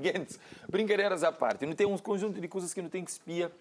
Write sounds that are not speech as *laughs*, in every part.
Guedes. Brincadeiras à parte, não tem um conjunto de coisas que não tem que se pia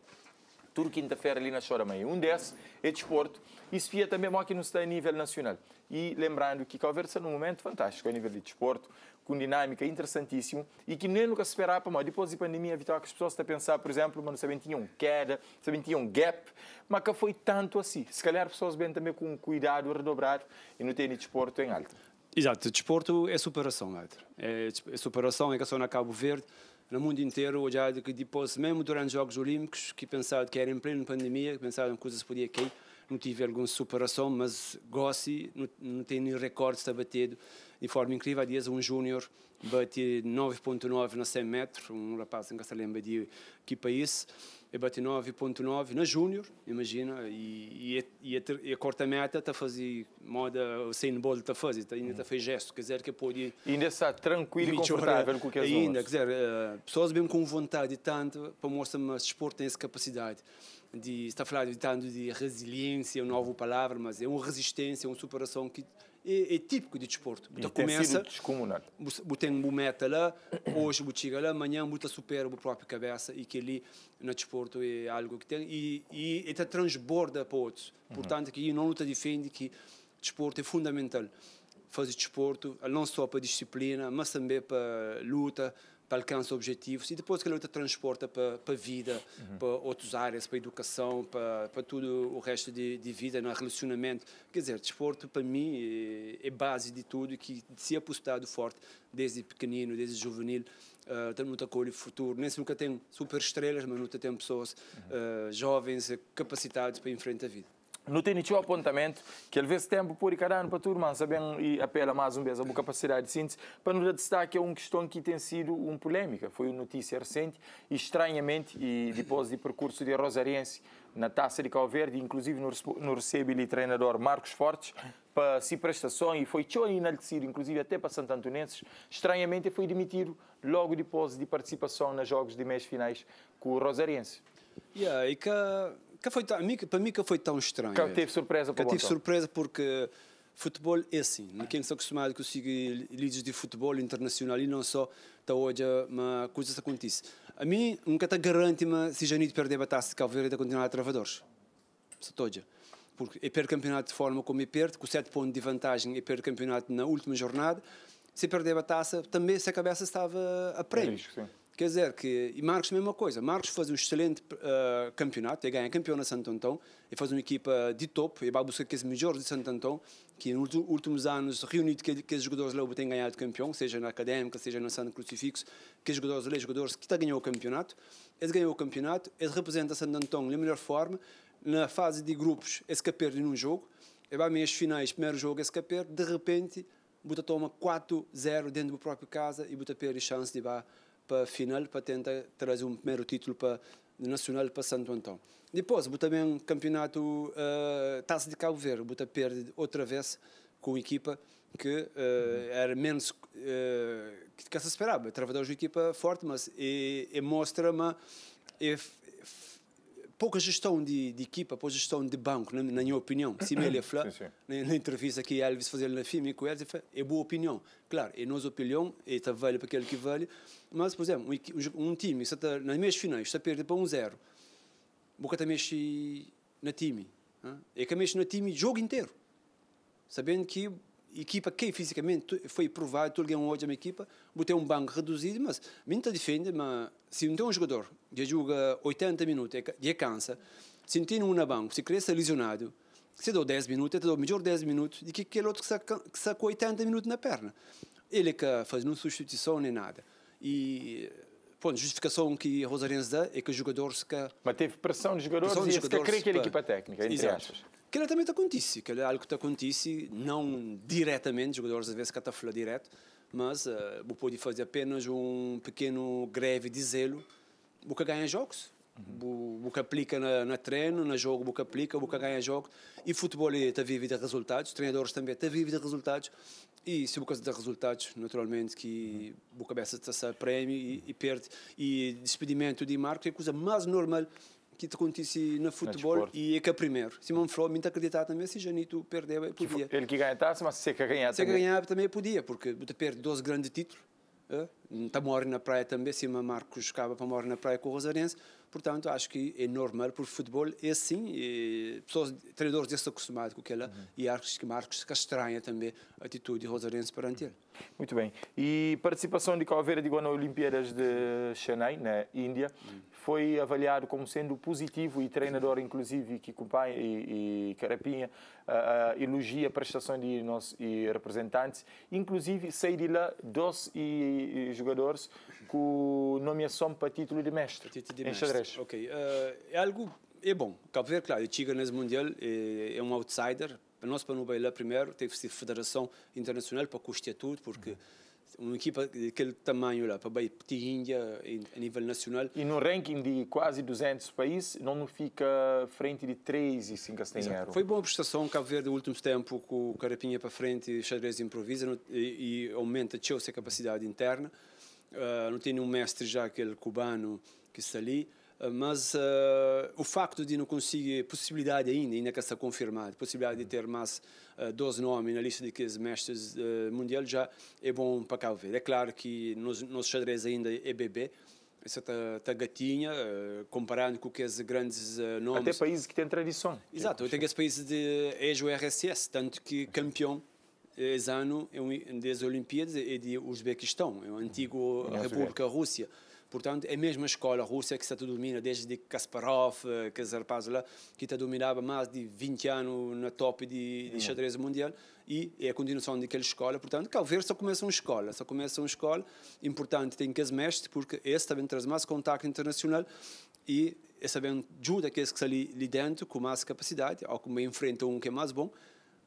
tudo quinta-feira ali na Chora Meia. Um desses é desporto e se via também aqui no está a nível nacional. E lembrando que Calversa num momento fantástico a nível de desporto, com dinâmica interessantíssimo e que nem nunca se esperava, mas depois da pandemia, vital que as pessoas estão a pensar, por exemplo, mas não sabem tinham queda, sabem tinham gap, mas que foi tanto assim. Se calhar pessoas bem também com cuidado redobrado e não tem desporto em alta. Exato, desporto é superação, não é? é? superação, é que só na Cabo Verde, no mundo inteiro, olhado que depois, mesmo durante os Jogos Olímpicos, que pensaram que era em plena pandemia, que pensaram que coisas podia cair, não tive alguma superação, mas Gossi não, não tem nenhum recorde, está batido de forma incrível. dias um júnior bate 9.9 na 100 metros, um rapaz, em se lembra de que país, e bate 9.9 na júnior, imagina, e, e, a, é, e a é é corta meta está a fazer moda, o sem bolo está a fazer, tá, ainda está a fazer gesto, quer dizer que pode... E ainda está tranquilo e confortável com o que Ainda, quer dizer, eh, pessoas bem com vontade tanto para mostrar que o desporto tem essa capacidade de está falando de tanto de resiliência, é uma nova palavra, mas é uma resistência, uma superação que é, é típico de desporto. Você então começa, descomunal. Você tem uma meta lá, *clears throat* hoje você chega lá, amanhã você supera a própria cabeça e que ali no desporto é algo que tem e, e, transborda para outros. Uhum. Portanto, que não luta defende que desporto é fundamental. Fazer desporto, não só para disciplina, mas também para luta, para alcançar objetivos e depois que a luta transporta para, para a vida, uhum. para outras áreas, para a educação, para, para tudo o resto de, de vida, no é? relacionamento. Quer dizer, desporto para mim eh, é, base de tudo e que se apostado é forte desde pequenino, desde juvenil, uh, eh, tem muito acolho futuro. Nem nunca tem super estrelas, mas nunca tem pessoas uh, jovens capacitadas para enfrentar a vida não tem o apontamento, que ele vê tempo por cada ano para a turma, sabendo e apela mais uma vez à capacidade de síntese, para nos destaque é uma questão que tem sido uma polémica. Foi uma notícia recente, e estranhamente, e depois de percurso de Rosariense na Taça de Calverde, inclusive no recebe ali treinador Marcos Fortes, para si prestação, e foi tão inaltecido, inclusive até para Santo estranhamente foi demitido logo depois de participação nos jogos de meias finais com o Rosariense. Yeah, e que que foi, para mim que foi tão estranho. Que eu tive surpresa. Que eu tive surpresa porque futebol é assim. Quem está acostumado que seguir líderes de futebol internacional e não só, está hoje uma coisa que acontece. A mim, nunca está garante-me se Janito perder a taça de Calverde tá a continuar a travadores. Se toda. Porque é per campeonato de forma como é perde, com sete pontos de vantagem é per campeonato na última jornada. Se perder a taça, também se a cabeça estava a prêmio. É Quer dizer que, e Marcos, a mesma coisa. Marcos faz um excelente uh, campeonato, ele ganha é campeão na Santo Antão, e faz uma equipa de top, e vai buscar aqueles melhores de Santo Antão, que nos últimos anos, reunido que aqueles jogadores lá têm ganhado campeão, seja na Académica, seja na Santo Crucifixo, aqueles jogadores lá, jogadores que está ganhar o campeonato. Ele ganhou o campeonato, ele representa Santo Antão da melhor forma, na fase de grupos, esse que perde num jogo, e vai meias finais, primeiro jogo, esse que perde, de repente, Buta toma 4-0 dentro do próprio casa e Buta perde chance de ir para a final, para tentar trazer um primeiro título para nacional para Santo Antão. Depois, o também é campeonato uh, Taça de Cabo Verde, Buta perde outra vez com a equipa que uh, era menos uh, que, se esperava. travador de equipa forte, mas e, é, e é mostra me e pouca gestão de, de equipa, pouca gestão de banco, na, na minha opinião. Se me ele falou, na, na, entrevista que Elvis fazia na filme com Elvis, falou, é boa opinião. Claro, é nossa opinião, é está vale para aquele que vale. Mas, por exemplo, um, um time, está, nas meias finais, está a perder para um zero, boca também mexe na time. Né? É que mexe na time o jogo inteiro. Sabendo que equipa que fisicamente foi provado, tu um hoje a minha equipa, botei um banco reduzido, mas a gente defende, mas se não tem um jogador que joga 80 minutos é e é cansa, se não tem um na banco, se cresce lesionado, se dá 10 minutos, te dou melhor 10 minutos do que aquele outro que sacou com 80 minutos na perna. Ele que faz não substituição nem nada. E pronto, justificação que a Rosarense dá é que os jogadores que... Mas teve pressão dos jogadores pressão e jogadores, que crê que ele equipa é técnica, entre Exato. Achas. Diretamente acontece, que é algo que acontece, não diretamente, jogadores às vezes catafla direto, mas uh, eh, pode fazer apenas um pequeno greve de zelo, porque ganha jogos. Uhum. que aplica na, na, treino, na jogo, que aplica, que ganha jogos E futebol está é, vivo de resultados, treinadores também está vivo de resultados. E se boca de resultados, naturalmente que uhum. cabeça está prémio e, e, perde. E despedimento de Marcos é a coisa mais normal que te acontece no futebol e é que é primeiro. Simão Freud muito acreditava também, se Janito perdeu, podia. Ele que ganhasse, mas se é que é ganhava também. Se ganhasse também podia, porque te perde 12 grandes títulos. Está morre na praia também, Simão Marcos acaba para morrer na praia com o Rosarense. Portanto, acho que é normal, porque o futebol é assim, e pessoas, treinadores desacostumados com aquela, uhum. e acho que Marcos que estranha também a atitude rosarense perante ele. Uhum. Muito bem. E participação de Calveira de Iguana Olimpíadas de Chennai, na Índia, uhum foi avaliado como sendo positivo e treinador, inclusive, que Cumpai e, e Carapinha uh, ah, uh, ah, elogia a prestação de nossos representantes. Inclusive, saí de lá 12 e, e jogadores com nomeação para título de mestre, título de em mestre. xadrez. Ok. Uh, é algo... É bom. Cabo Verde, claro, chega nesse Mundial, é, é um outsider. Nós, para não bailar primeiro, teve que ser Federação Internacional para custear tudo, porque... Uhum uma equipa daquele euh, tamanho lá, para bem Índia a nível nacional. E no ranking de quase 200 países, não fica frente de 3 e 5 Castanheiro. Foi boa prestação, Cabo Verde, no último tempo, com o Carapinha para frente, xadrez improvisa e, e aumenta a sua capacidade interna. Uh, não tem um mestre já, aquele cubano que está ali, ah, mas uh, o facto de não conseguir possibilidade ainda, ainda que está confirmado, possibilidade de ter mais 12 eh, nomes na lista de 15 mestres eh, mundial já é bom para cá ver. É claro que nos, nosso xadrez ainda é bebê, essa tá, tá gatinha, eh, comparando com aqueles grandes uh, nomes. Até países que têm tradição. Exato, eu tenho esse país de ex-URSS, é tanto que campeão esse ano é um, das Olimpíadas é de Uzbequistão, é o antiga hum. República Rússia. Portanto, é a mesma escola russa que se domina desde Kasparov, eh, que que está dominava mais de 20 anos na top de, de uhum. xadrez mundial, e é a continuação daquela escola. Portanto, ao ver só começa uma escola, só começa uma escola. Importante tem que as mestre, porque esse também traz mais contato internacional e é esse também ajuda aqueles que estão ali, ali dentro com mais capacidade, ou como enfrentam um que é mais bom.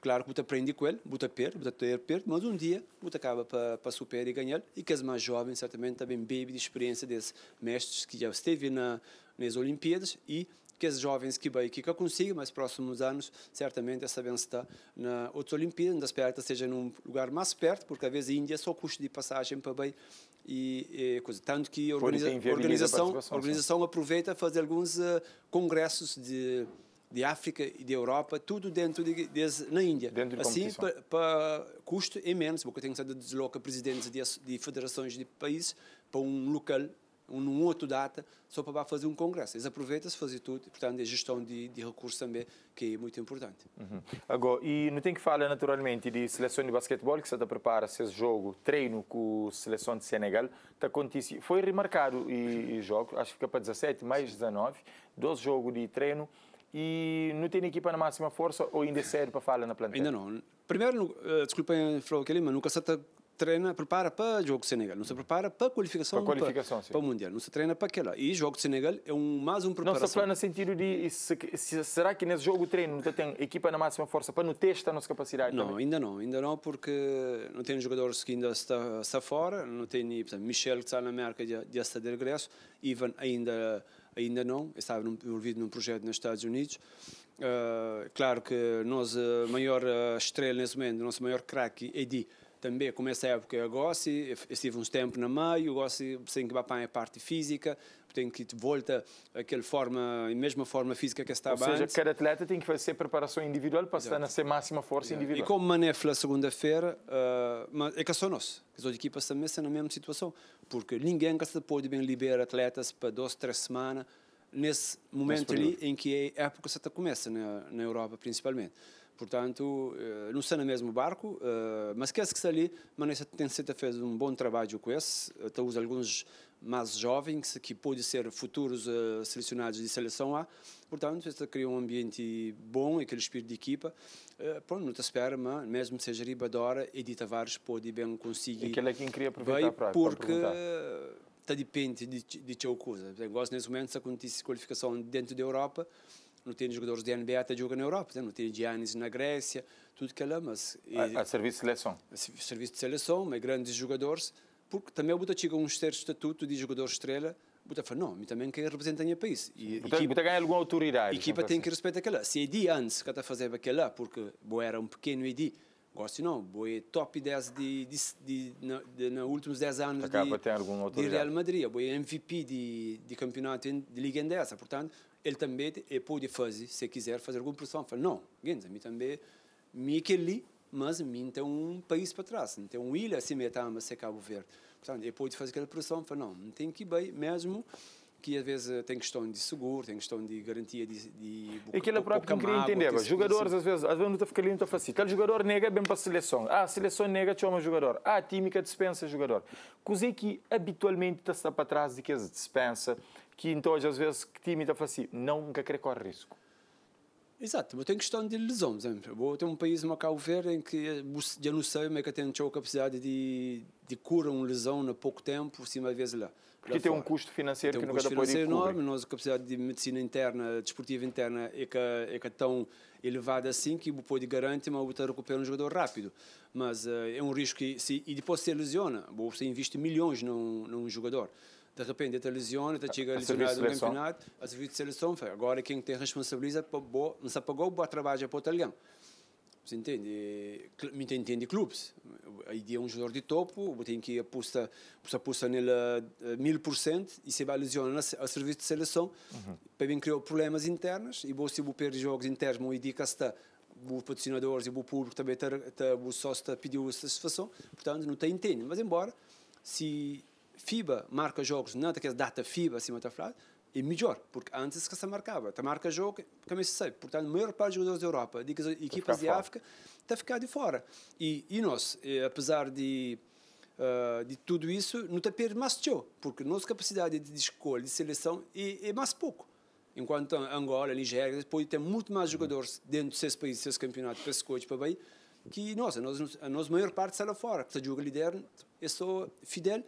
Claro que você aprende com ele, você perde, você ter perde, mas um dia você acaba para, para superar e ganhar. E que as mais jovens certamente também bebem de experiência desses mestres que já esteve na, nas Olimpíadas e que as jovens que vai que consiga, mas próximos anos certamente essa bem está na outras Olimpíadas, ainda espero seja num lugar mais perto, porque às vezes a Índia é só custa de passagem para bem e, e, coisa. Tanto que a organiza, organização, a organização aproveita fazer alguns uh, congressos de de África e de Europa, tudo dentro de, de na Índia. Dentro de assim, para custo é menos, porque tem que deslocar presidentes de, de federações de países para um local num outro data, só para fazer um congresso. Eles aproveitam-se fazer tudo, portanto, a gestão de, de recursos também, que é muito importante. Uhum. Agora, e não tem que falar naturalmente de seleção de basquetebol, que você está prepara esse jogo, treino com a seleção de Senegal, está Foi remarcado e, e jogo, acho que fica para 17, mais 19, 12 jogos de treino, e não tem equipa na máxima força ou ainda é para falar na plantel? Ainda não. Primeiro, desculpem, eh, eh, falar aquilo mas nunca se treina, prepara para o jogo Senegal, não se prepara para a qualificação, para, qualificação, para, para o Mundial, não se treina para aquela. E o jogo Senegal é um, mais um preparação. Não se plana no sentido de, se, se, será que nesse jogo treino não tem equipa na máxima força para não testar a nossa capacidade? Não, também? ainda não, ainda não, porque não tem jogadores que ainda está, está fora, não tem, por exemplo Michel que está na América já, já está de regresso, Ivan ainda ainda não, estava envolvido num projeto nos Estados Unidos. Uh, claro que a nossa maior ah, estrela nesse momento, o nosso maior craque, Eddie, também, como essa época eu gosto, eu estive uns tempos na meio, eu gosto, sem que vá para a parte física, tem que volta aquela forma, a mesma forma física que estava antes. Ou seja, cada atleta tem que fazer preparação individual para estar na sua máxima força Exato. individual. E como manefla segunda-feira, uh, é que é só nós, que as outras equipas também estão na mesma situação, porque ninguém que se pode bem liberar atletas para duas, três semanas, nesse momento ali em que é a época se começa, na, na Europa principalmente. Portanto, eh, não está no mesmo barco, eh, mas que que está ali, Manessa tem certa fez um bom trabalho com esse. Temos alguns mais jovens que podem ser futuros eh, selecionados de seleção A. Portanto, isso cria um ambiente bom, aquele espírito de equipa. Pronto, não te espera, mas mesmo que seja Ribadora, Edi Tavares pode bem conseguir. Aquele é quem queria aproveitar bem, para, porque... está depende de, de, de coisa. Eu gosto nesse momento se acontece qualificação dentro da Europa, não tem jogadores de NBA até jogam na Europa, não tem Giannis na Grécia, tudo que é lá, mas... A, a serviço de seleção. A serviço de seleção, mas grandes jogadores, porque também o chega a um certo estatuto de jogador estrela, Bota fala, não, eu também quero representar o país. E, Bota, equipa, ganha alguma autoridade. A equipa tem assim. que respeitar aquela. Se é Edi antes que está a fazer aquela, porque boa, era um pequeno Edi, Gosto não, foi top 10 de, de, de, de, nos últimos 10 anos Acaba de, algum de Real Madrid, foi MVP de, de campeonato de Liga Endesa, portanto, ele também pode fazer, se quiser, fazer alguma pressão. Fala, não, Gens, eu também, me aquele, mas me tem então um país para trás, tem então, uma ilha assim, metama, tá, se é Cabo Verde. Portanto, ele pode fazer aquela pressão, fala, não, tem que ir bem mesmo que às vezes eh, tem questão de seguro, tem questão de garantia de... de boca, Aquilo é próprio que eu queria entender. Os jogadores, às vezes, às vezes não está ficando muito fácil. Aquele jogador nega bem para a seleção. Ah, a seleção nega, chama o jogador. Ah, a tímica dispensa o jogador. Cozinha que habitualmente está para trás de que as dispensa, que então, às vezes, que time está a Não, nunca quer correr risco. Exato, mas tem questão de lesão, por exemplo. Vou ter um país, uma Verde, em que já não sei como é que tem a capacidade de, de curar uma lesão em pouco tempo, se uma vez lá. Porque lá tem fora. um custo financeiro tem que custo nunca pode financeiro enorme, a nossa capacidade de medicina interna, desportiva interna, é que é que tão elevada assim que pode garantir uma outra recupera um jogador rápido. Mas uh, é um risco que, se, e depois se lesiona, você investe milhões num, num jogador de repente te lesiona, te chega a, lesionar no campeonato, a serviço de seleção, foi. agora quem tem responsabiliza, não se pagou o bom trabalho para o alguém. Você entende? Me entende clubes. Aí é um jogador de topo, tem que apostar, apostar nele eh, mil por cento e se vai lesionar a serviço de seleção. Uhum. Para criou problemas internos e se eu perder jogos internos, não indica se está patrocinadores e o público também tá, o sócio pediu satisfação, portanto não tem entende. Mas embora, se FIBA marca jogos, não daquela data FIBA, assim, outra frase, é melhor, porque antes que se marcava, a marca jogo, como se sabe, portanto, a maior parte dos jogadores da Europa, de equipas de África, está a ficar de fora. E, e nós, eh, apesar de, uh, de tudo isso, não está a perder mais show, porque a nossa capacidade de escolha, de seleção, é, é mais pouco. Enquanto Angola, Nigéria, depois tem muito mais uhum. jogadores dentro dos seus países, seus campeonatos, para escolher, para bem, que nós, a nossa maior parte está lá fora, que joga líder, é só Fidel,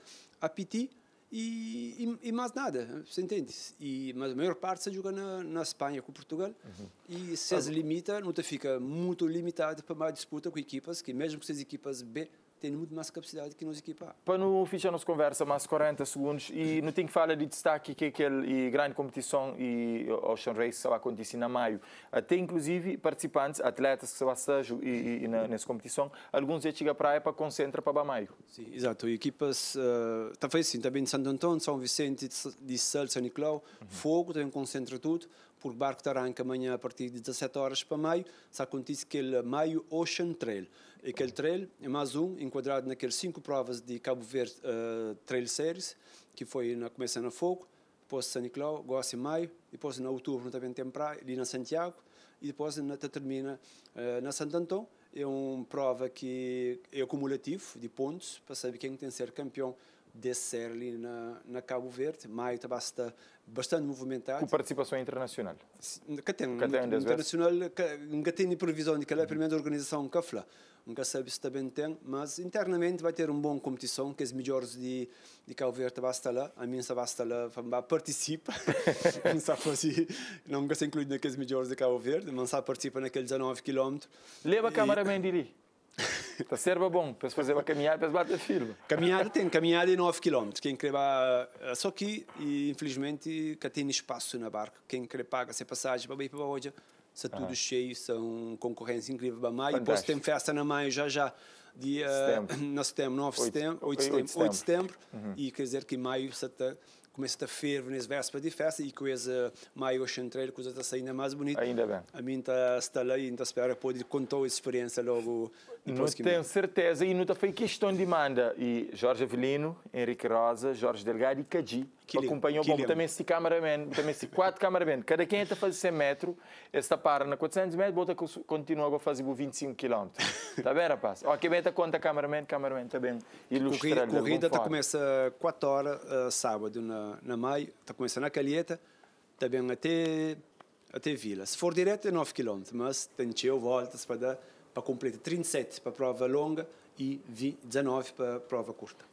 apiti e, e, e, mais nada, você entende? E, mas a maior parte se joga na, na Espanha com Portugal uhum. e se as ah, limita, não te fica muito limitado para uma disputa com equipas que, mesmo que sejam equipas B, tem muito mais capacidade que nos equipar. Para não fechar a nossa conversa, mais 40 segundos, e não tem que falar de destaque que aquele grande competição e Ocean Race vai acontecer na maio. Até inclusive participantes, atletas que se assajam e, e, na, nessa competição, alguns já chegam para a para concentra para maio. Sim, exato. Equipas, uh, eh, também tá, assim. também de Santo Antônio, São Vicente, de Sal, São Nicolau, uhum. Fogo, também concentra tudo, porque o barco arranca amanhã a partir de 17 horas para maio, se acontece aquele maio Ocean Trail aquele trail, e mais um enquadrado naqueles cinco provas de Cabo Verde uh, Trail Series, que foi na começa na Fogo, depois São Nicolau, Gosta em maio, depois em outubro também tem praia, ali na Santiago, e depois na, termina uh, na Santo Antão. É uma prova que é acumulativo de pontos, para saber quem tem que ser campeão descer ali na, na Cabo Verde. Maio está basta bastante movimentado. Com participação internacional? Que tem, que tem internacional, nunca tem previsão de que é a primeira organização que fala. Nunca sabe se também tem, mas internamente vai ter uma boa competição, que é os melhores de, de Cabo Verde vão estar lá, a minha vai estar lá, vai participar. *laughs* não sabe se, nunca se inclui naqueles melhores de Cabo Verde, mas sabe participa naqueles 19 km. Leva a câmara e... Mendili. Está a bom para se fazer uma caminhada, para se bater firme. Caminhada tem, caminhada é 9 km. Quem quer eh, só e infelizmente, que tem espaço na barca. Quem quer paga se passagem para ir para hoje, ah. está tudo uhum. cheio, são concorrência incrível para maio. Depois tem festa na maio já já. Dia, setembro. *coughs* Na setembro, 9 setembro, 8 de setembro. 8 setembro. Uhum. E quer dizer que maio está começa a tá ferver nas vésperas de festa e com esse eh, maio que chantreiro, coisa está saindo mais bonita. Ainda bem. A mim está, está lá e ainda espero poder contar a experiência logo não é tenho certeza. E não foi questão de manda. E Jorge Avelino, Henrique Rosa, Jorge Delgado e Cadi acompanhou bom também esse cameraman, também esse quatro cameraman. Cada quem está fazendo 100 metros, esta para na 400 metros, outra continua a fazer 25 km. Está bem, rapaz? Ok, bem, está conta cameraman, cameraman, está bem. Ilustrando. Corrida, corrida tá começa 4 horas, uh, eh, sábado, na, na maio, está começando na Calheta, está bem até, até Vila. Se for direto é 9 km, mas tem cheio voltas para dar para completar 37 para a prova longa e 19 para a prova curta.